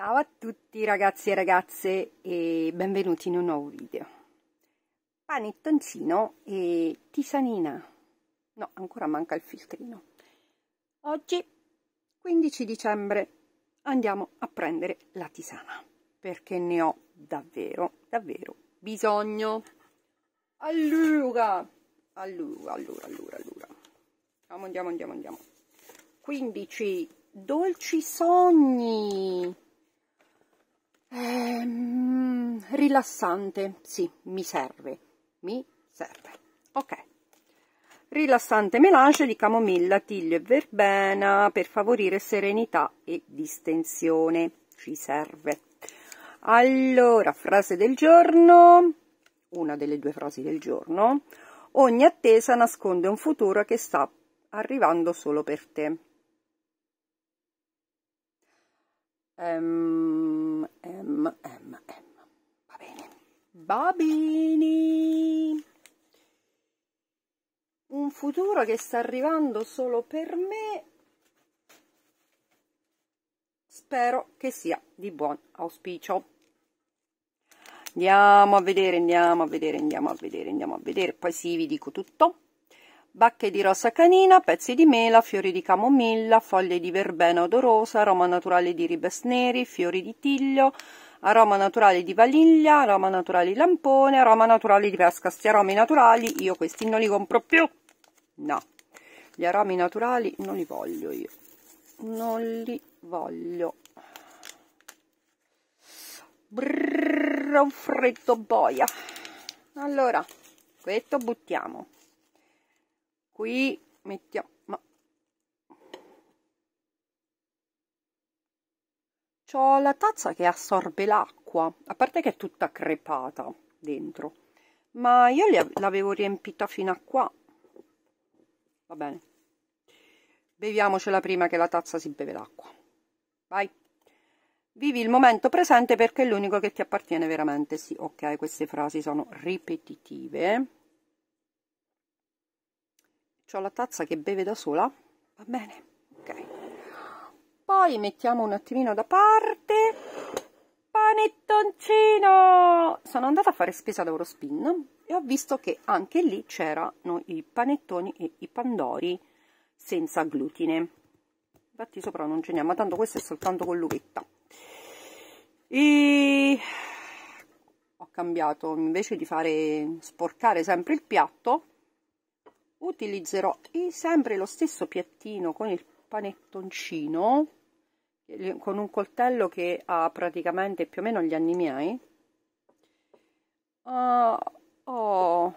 Ciao a tutti ragazzi e ragazze e benvenuti in un nuovo video. Panettoncino e tisanina. No, ancora manca il filtrino. Oggi, 15 dicembre, andiamo a prendere la tisana perché ne ho davvero, davvero bisogno. Allora, allora, allora, allora, allora. Andiamo, andiamo, andiamo, andiamo. 15 dolci sogni Ehm, rilassante, sì, mi serve, mi serve. Ok. Rilassante melange di camomilla, tiglio e verbena per favorire serenità e distensione. Ci serve. Allora, frase del giorno, una delle due frasi del giorno. Ogni attesa nasconde un futuro che sta arrivando solo per te. Um, M, M, M. Va bene. Va bene. Un futuro che sta arrivando solo per me. Spero che sia di buon auspicio. Andiamo a vedere, andiamo a vedere, andiamo a vedere, andiamo a vedere. Poi sì, vi dico tutto bacche di rossa canina, pezzi di mela, fiori di camomilla, foglie di verbena odorosa, aroma naturale di ribes neri, fiori di tiglio, aroma naturale di vaniglia, aroma naturale di lampone, aroma naturale di pesca. Sti aromi naturali io questi non li compro più. No, gli aromi naturali non li voglio io. Non li voglio. Brrr, un freddo boia. Allora, questo buttiamo qui mettiamo ho la tazza che assorbe l'acqua, a parte che è tutta crepata dentro, ma io l'avevo riempita fino a qua. Va bene. Beviamocela prima che la tazza si beve l'acqua. Vai. Vivi il momento presente perché è l'unico che ti appartiene veramente. Sì, ok, queste frasi sono ripetitive ho la tazza che beve da sola va bene ok poi mettiamo un attimino da parte panettoncino sono andata a fare spesa da Eurospin e ho visto che anche lì c'erano i panettoni e i pandori senza glutine infatti sopra non ce n'è ma tanto questo è soltanto con l'uvetta e ho cambiato invece di fare sporcare sempre il piatto utilizzerò sempre lo stesso piattino con il panettoncino con un coltello che ha praticamente più o meno gli anni miei uh, oh,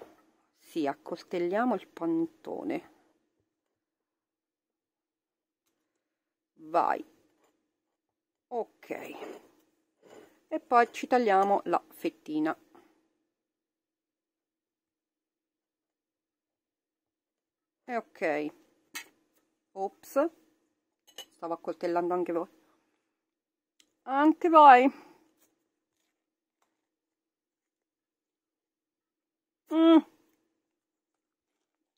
sì, accoltelliamo il pantone vai ok e poi ci tagliamo la fettina e eh, ok ops stavo accoltellando anche voi anche voi mm.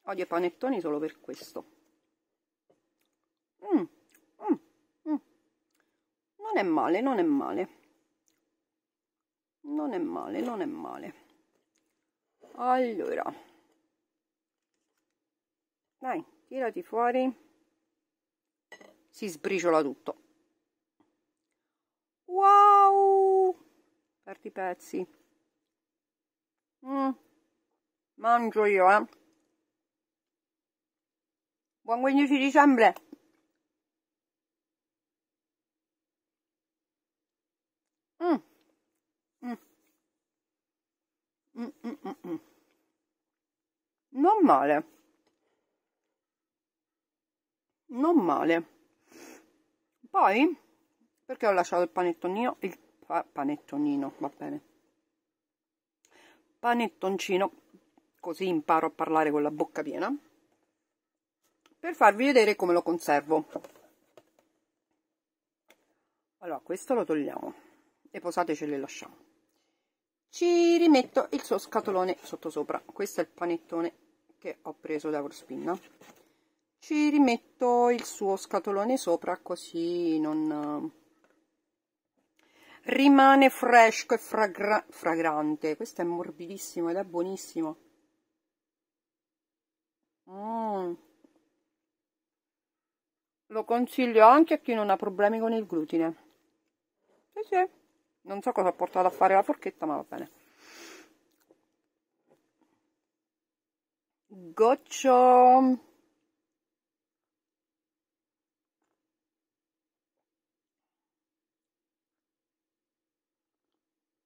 odio i panettoni solo per questo mm. Mm. mm. non è male non è male non è male non è male allora dai tirati fuori si sbriciola tutto wow tanti pezzi mm. mangio io eh buon 15 dicembre mm. Mm. Mm, mm. mm. non male non male poi perché ho lasciato il panettonino il pa panettonino va bene panettoncino così imparo a parlare con la bocca piena per farvi vedere come lo conservo allora questo lo togliamo le posate ce le lasciamo ci rimetto il suo scatolone sotto sopra questo è il panettone che ho preso da Corspinna ci rimetto il suo scatolone sopra così non eh, rimane fresco e fragra fragrante questo è morbidissimo ed è buonissimo mm. lo consiglio anche a chi non ha problemi con il glutine sì, sì. non so cosa ha portato a fare la forchetta ma va bene goccio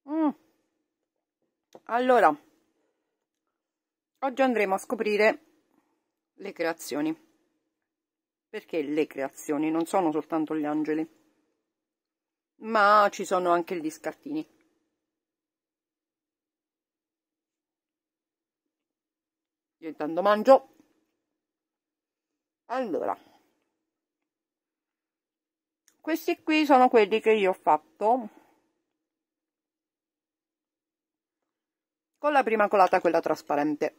Mm. Allora, oggi andremo a scoprire le creazioni. Perché le creazioni non sono soltanto gli angeli, ma ci sono anche gli scartini. Io intanto mangio. Allora, questi qui sono quelli che io ho fatto con la prima colata quella trasparente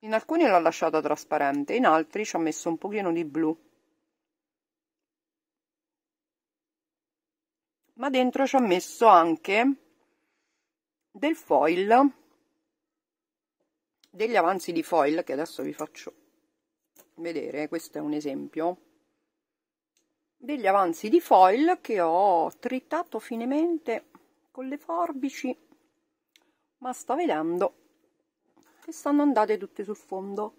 in alcuni l'ho lasciata trasparente in altri ci ho messo un pochino di blu ma dentro ci ho messo anche del foil degli avanzi di foil che adesso vi faccio vedere questo è un esempio degli avanzi di foil che ho tritato finemente con le forbici ma sto vedendo che stanno andate tutte sul fondo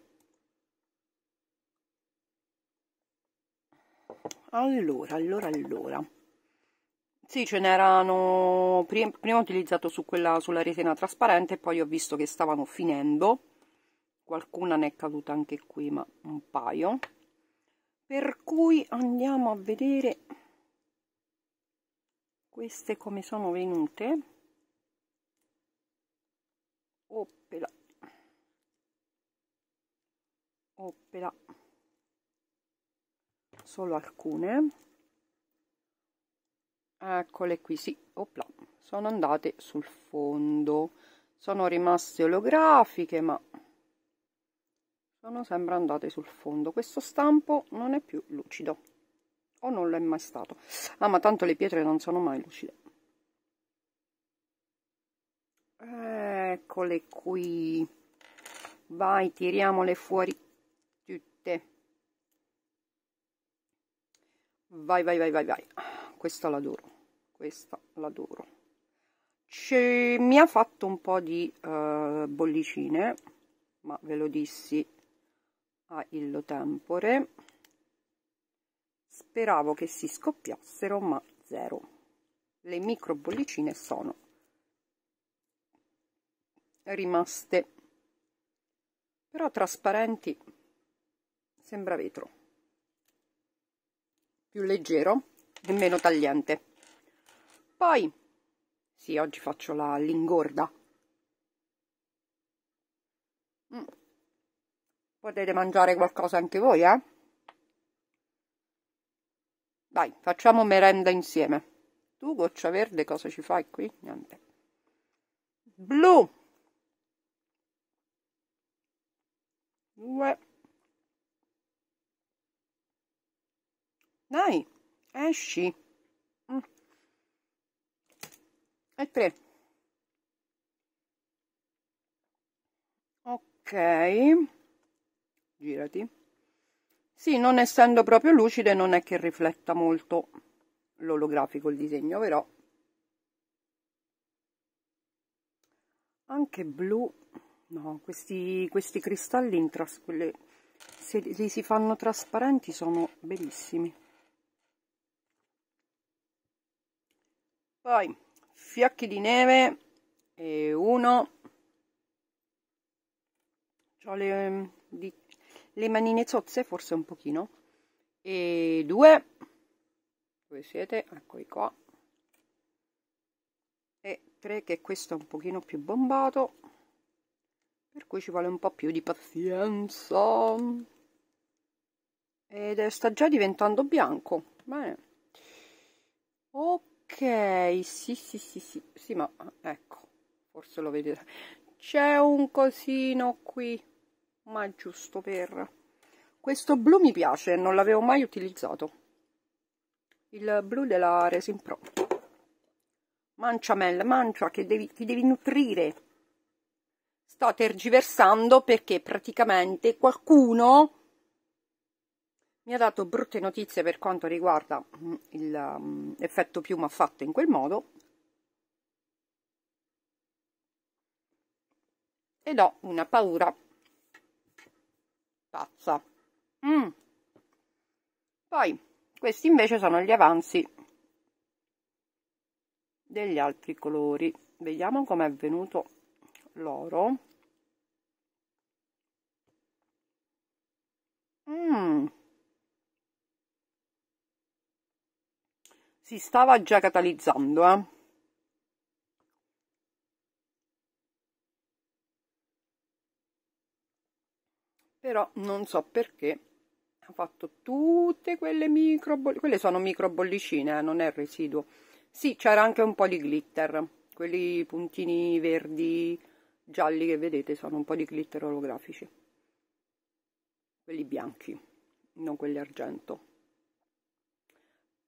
allora allora allora sì ce n'erano prima, ho utilizzato su quella sulla resina trasparente poi ho visto che stavano finendo qualcuna ne è caduta anche qui ma un paio per cui andiamo a vedere queste come sono venute oppela oppela solo alcune eccole qui sì opla sono andate sul fondo sono rimaste olografiche ma sono sempre andate sul fondo questo stampo non è più lucido o non l'è mai stato ah ma tanto le pietre non sono mai lucide eh, eccole qui vai tiriamole fuori tutte vai vai vai vai vai questa l'adoro questa l'adoro mi ha fatto un po' di uh, bollicine ma ve lo dissi a illo tempore speravo che si scoppiassero ma zero le micro bollicine sono rimaste però trasparenti sembra vetro più leggero e meno tagliente poi sì oggi faccio la l'ingorda mm. potete mangiare qualcosa anche voi eh dai facciamo merenda insieme tu goccia verde cosa ci fai qui niente blu 2 dai esci mm. e tre. ok girati sì non essendo proprio lucide non è che rifletta molto l'olografico il disegno però anche blu No, questi, questi cristalli in tras quelle, se li si fanno trasparenti sono bellissimi. Poi, fiocchi di neve e uno. Ho le, mm, di, le manine zozze, forse un pochino. E due. Dove siete? Eccoli qua. E tre, che questo è un pochino più bombato per cui ci vuole un po' più di pazienza ed è, sta già diventando bianco bene ok sì sì sì sì sì ma ecco forse lo vedete c'è un cosino qui ma giusto per questo blu mi piace non l'avevo mai utilizzato il blu della Resin Pro mancia Mel mancia che devi, ti devi nutrire sto tergiversando perché praticamente qualcuno mi ha dato brutte notizie per quanto riguarda mm, l'effetto mm, piuma fatto in quel modo ed ho una paura pazza mm. poi questi invece sono gli avanzi degli altri colori vediamo com'è venuto l'oro. Mm. Si stava già catalizzando, eh? Però non so perché ha fatto tutte quelle micro quelle sono micro bollicine, eh? non è residuo. Sì, c'era anche un po' di glitter, quelli puntini verdi gialli che vedete sono un po' di glitter orografici quelli bianchi non quelli argento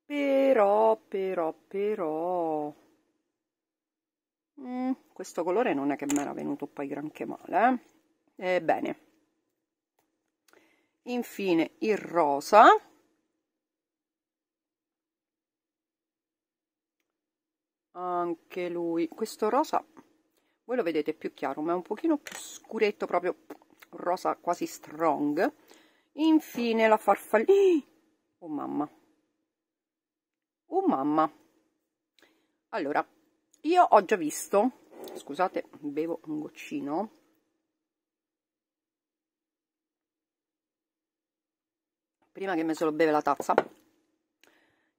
però però però mm, questo colore non è che mi era venuto poi granché male eh? ebbene infine il rosa anche lui questo rosa voi lo vedete più chiaro ma è un pochino più scuretto proprio rosa quasi strong infine la farfallina oh mamma oh mamma allora io ho già visto scusate bevo un goccino prima che me se lo beve la tazza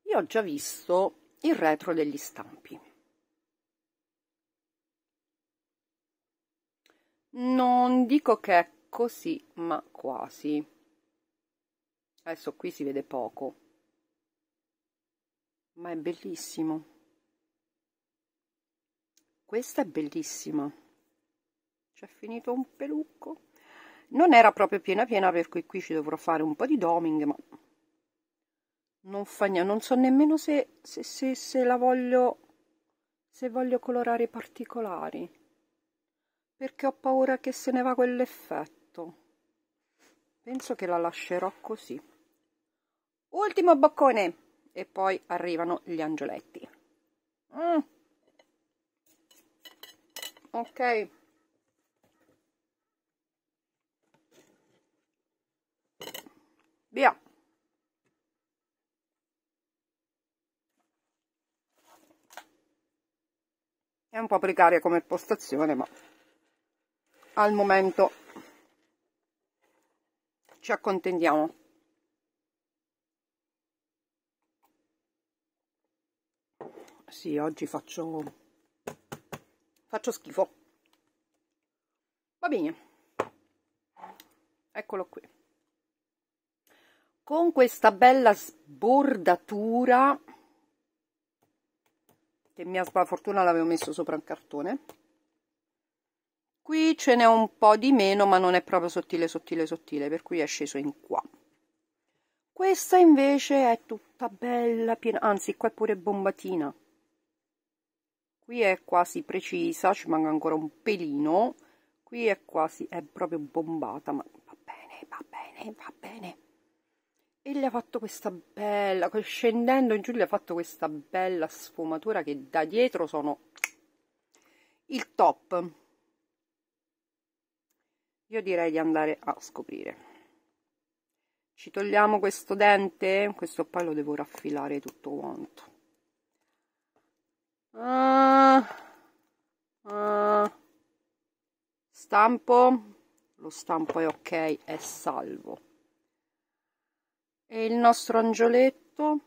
io ho già visto il retro degli stampi non dico che è così ma quasi adesso qui si vede poco ma è bellissimo questa è bellissima c'è finito un pelucco non era proprio piena piena per cui qui ci dovrò fare un po' di doming ma non fa niente non so nemmeno se, se, se, se la voglio se voglio colorare i particolari perché ho paura che se ne va quell'effetto penso che la lascerò così ultimo boccone e poi arrivano gli angioletti mm. ok via è un po' precaria come postazione ma al momento ci accontentiamo sì oggi faccio faccio schifo va bene eccolo qui con questa bella sbordatura che mia sfortuna l'avevo messo sopra un cartone Qui ce n'è un po' di meno, ma non è proprio sottile, sottile, sottile, per cui è sceso in qua. Questa invece è tutta bella, piena, anzi qua è pure bombatina. Qui è quasi precisa, ci manca ancora un pelino. Qui è quasi, è proprio bombata, ma va bene, va bene, va bene. E le ha fatto questa bella, scendendo in giù le ha fatto questa bella sfumatura che da dietro sono il top io direi di andare a scoprire ci togliamo questo dente questo poi lo devo raffilare tutto quanto uh, uh, stampo lo stampo è ok è salvo e il nostro angioletto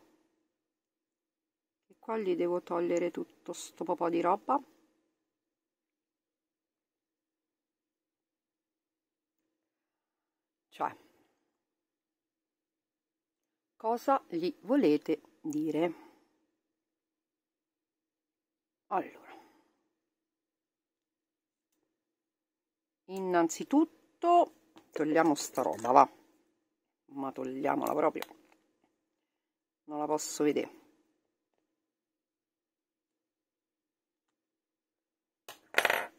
e qua gli devo togliere tutto sto po' di roba cosa gli volete dire. Allora, innanzitutto togliamo sta roba, va, ma togliamola proprio, non la posso vedere.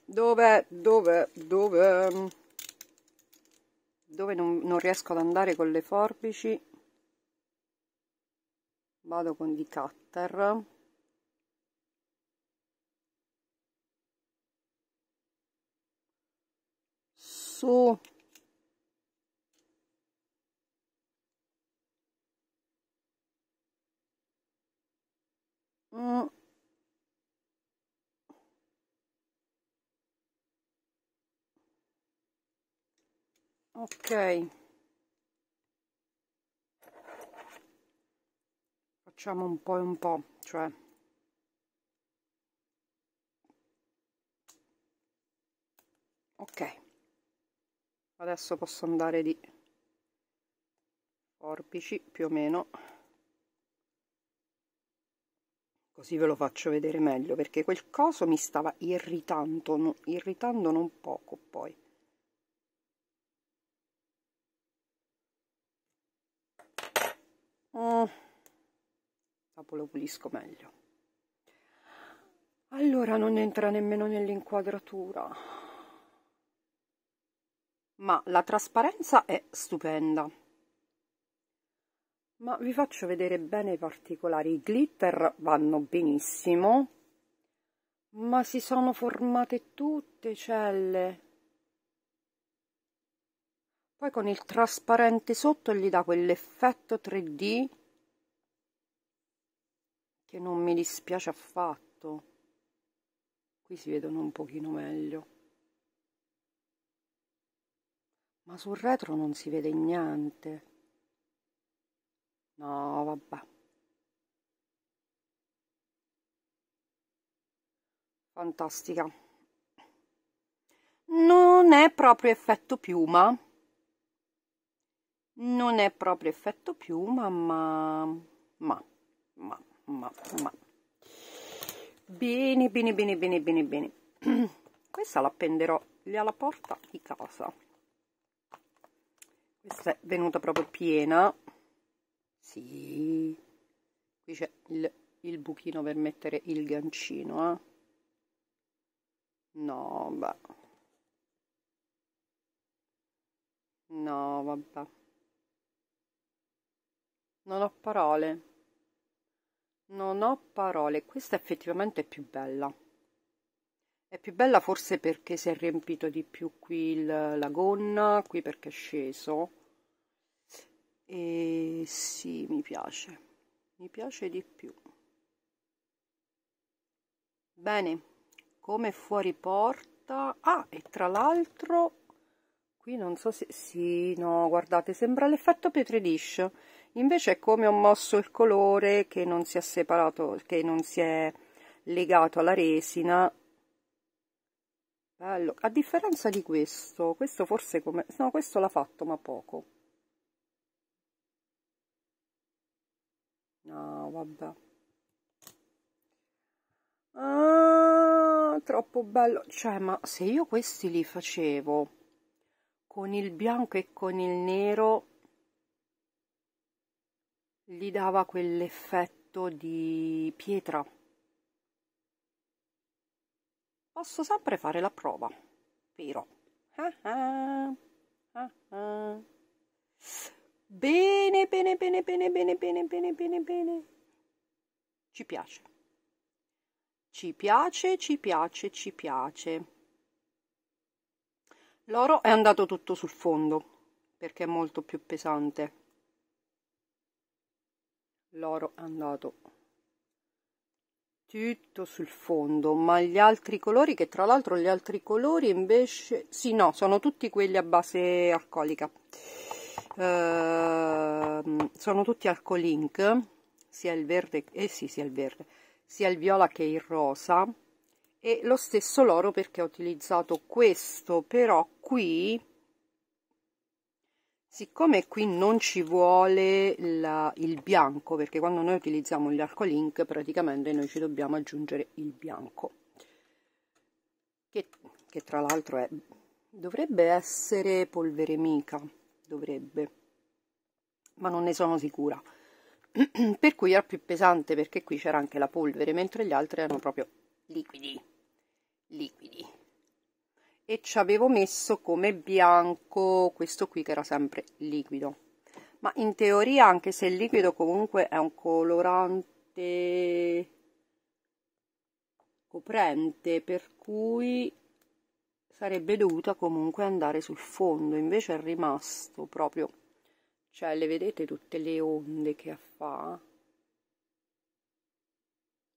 Dove, dove, dove, dove non, non riesco ad andare con le forbici? vado con di cutter su mm. ok facciamo un po' e un po', cioè ok adesso posso andare di forbici più o meno così ve lo faccio vedere meglio perché quel coso mi stava irritando irritando non poco poi mm capo lo pulisco meglio allora non entra nemmeno nell'inquadratura ma la trasparenza è stupenda ma vi faccio vedere bene i particolari i glitter vanno benissimo ma si sono formate tutte celle poi con il trasparente sotto gli dà quell'effetto 3D che non mi dispiace affatto qui si vedono un pochino meglio ma sul retro non si vede niente no vabbè fantastica non è proprio effetto piuma non è proprio effetto piuma ma ma ma ma, ma. Bene, bene, bene, bene, bene, bene. Questa la appenderò lì alla porta di casa. Questa è venuta proprio piena. Sì. Qui c'è il, il, buchino per mettere il gancino, eh. No, vabbè. No, vabbè. Non ho parole. Non ho parole, questa effettivamente è più bella. È più bella forse perché si è riempito di più qui il, la gonna, qui perché è sceso. E sì, mi piace, mi piace di più. Bene, come fuori porta... Ah, e tra l'altro, qui non so se... Sì, no, guardate, sembra l'effetto Petri Dish invece è come ho mosso il colore che non si è separato che non si è legato alla resina Bello. a differenza di questo questo forse come no questo l'ha fatto ma poco no vabbè ah, troppo bello cioè ma se io questi li facevo con il bianco e con il nero gli dava quell'effetto di pietra. Posso sempre fare la prova, però. Ah, ah, ah, bene, bene, bene, bene, bene, bene, bene, bene, bene. Ci piace. Ci piace, ci piace, ci piace. L'oro è andato tutto sul fondo perché è molto più pesante l'oro andato tutto sul fondo ma gli altri colori che tra l'altro gli altri colori invece sì no sono tutti quelli a base alcolica ehm, sono tutti alcolink sia il verde eh sì sia il verde sia il viola che il rosa e lo stesso l'oro perché ho utilizzato questo però qui Siccome qui non ci vuole la, il bianco, perché quando noi utilizziamo gli alcolink praticamente noi ci dobbiamo aggiungere il bianco, che, che tra l'altro è dovrebbe essere polvere mica, dovrebbe, ma non ne sono sicura. per cui era più pesante perché qui c'era anche la polvere, mentre gli altri erano proprio liquidi, liquidi e ci avevo messo come bianco questo qui che era sempre liquido ma in teoria anche se il liquido comunque è un colorante coprente per cui sarebbe dovuta comunque andare sul fondo invece è rimasto proprio cioè le vedete tutte le onde che fa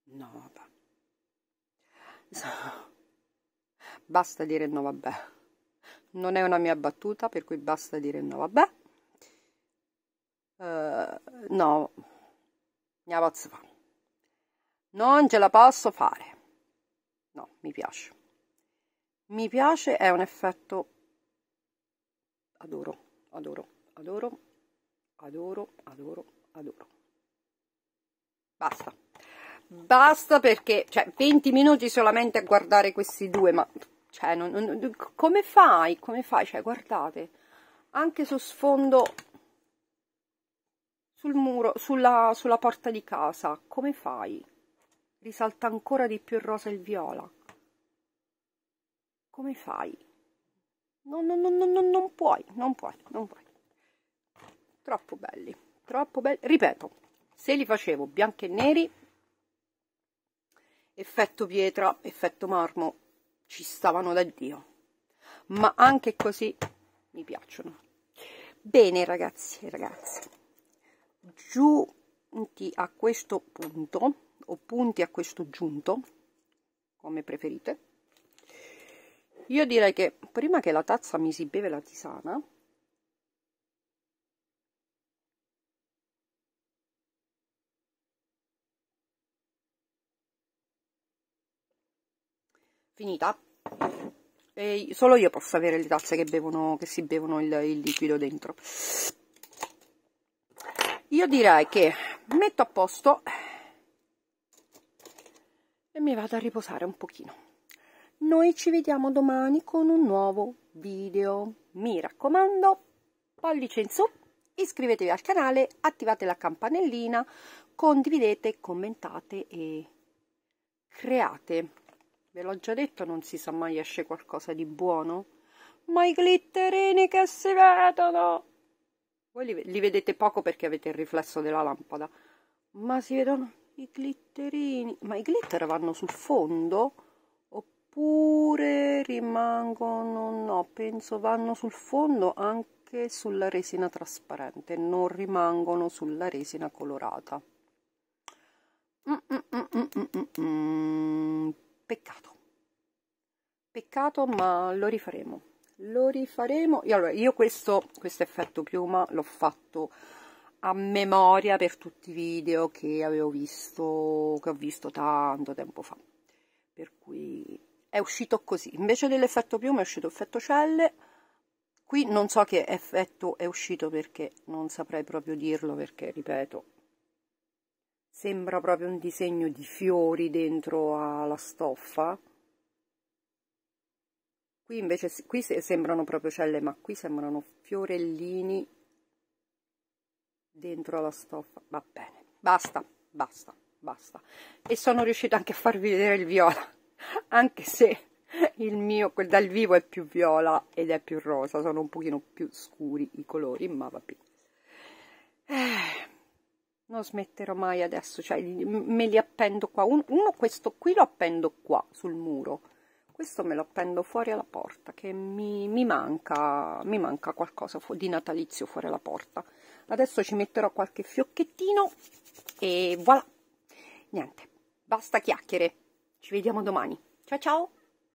no vabbè basta dire no vabbè non è una mia battuta per cui basta dire no vabbè uh, no mia pazza fa non ce la posso fare no mi piace mi piace è un effetto adoro adoro adoro adoro adoro adoro basta basta perché cioè 20 minuti solamente a guardare questi due ma cioè non, non, come fai come fai cioè guardate anche su sfondo sul muro sulla, sulla porta di casa come fai risalta ancora di più il rosa e il viola come fai non, non, non, non, non puoi non puoi non puoi troppo belli troppo belli ripeto se li facevo bianchi e neri effetto pietra effetto marmo ci stavano da Dio, ma anche così mi piacciono. Bene ragazzi e ragazze, giunti a questo punto, o punti a questo giunto, come preferite, io direi che prima che la tazza mi si beve la tisana, finita e solo io posso avere le tazze che, bevono, che si bevono il, il liquido dentro io direi che metto a posto e mi vado a riposare un pochino noi ci vediamo domani con un nuovo video mi raccomando pollice in su iscrivetevi al canale attivate la campanellina condividete commentate e create Ve l'ho già detto, non si sa mai esce qualcosa di buono. Ma i glitterini che si vedono! Voi li, li vedete poco perché avete il riflesso della lampada. Ma si vedono i glitterini. Ma i glitter vanno sul fondo? Oppure rimangono? No, penso vanno sul fondo anche sulla resina trasparente, non rimangono sulla resina colorata. Mm, mm, mm, peccato peccato ma lo rifaremo lo rifaremo io, allora, io questo, questo effetto piuma l'ho fatto a memoria per tutti i video che avevo visto che ho visto tanto tempo fa per cui è uscito così invece dell'effetto piuma è uscito effetto celle qui non so che effetto è uscito perché non saprei proprio dirlo perché ripeto sembra proprio un disegno di fiori dentro alla stoffa qui invece qui sembrano proprio celle ma qui sembrano fiorellini dentro alla stoffa va bene basta basta basta e sono riuscita anche a farvi vedere il viola anche se il mio quel dal vivo è più viola ed è più rosa sono un pochino più scuri i colori ma va bene eh non smetterò mai adesso, cioè me li appendo qua, uno questo qui lo appendo qua sul muro, questo me lo appendo fuori alla porta che mi, mi, manca, mi manca qualcosa di natalizio fuori alla porta. Adesso ci metterò qualche fiocchettino e voilà, niente, basta chiacchiere, ci vediamo domani, ciao ciao!